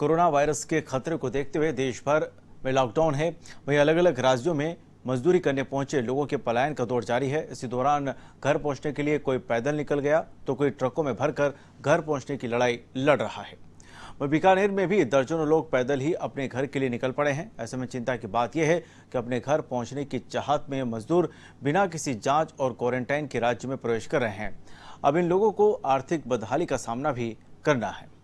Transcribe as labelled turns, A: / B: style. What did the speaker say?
A: corona virus के खतरे को देखते हुए देश भर में लॉकडाउन है वहीं अलग अलग राज्यों में मजदूरी करने पहुंचे लोगों के पलायन का दौर जारी है इसी दौरान घर पहुंचने के लिए कोई पैदल निकल गया तो कोई ट्रकों में भरकर घर पहुंचने की लड़ाई लड़ रहा है वहीं बीकानेर में भी दर्जनों लोग पैदल ही अपने घर के लिए निकल पड़े हैं ऐसे में चिंता की बात यह है कि अपने घर पहुंचने की चाहत में मजदूर बिना किसी जांच और क्वारंटाइन के राज्य में प्रवेश कर रहे हैं अब इन लोगों को आर्थिक बदहाली का सामना भी करना है